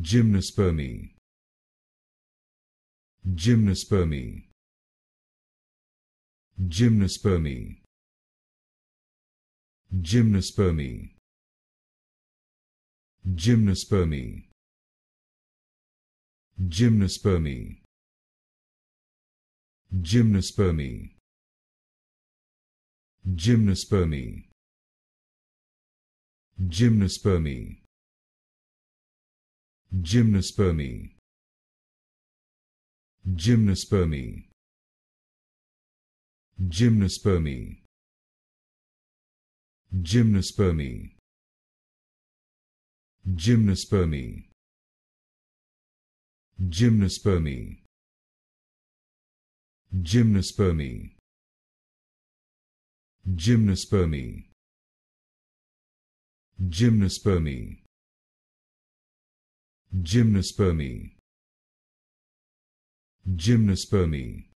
Gymnospermy. Gymnospermy. Gymnospermy. Gymnospermy. Gymnospermy. Gymnospermy. Gymnospermy. Gymnospermy. Gymnospermy. Gymnospermy. Gymnospermy. Gymnospermy. Gymnospermy. Gymnospermy. Gymnospermy. Gymnospermy. Gymnospermy. Gymnospermy.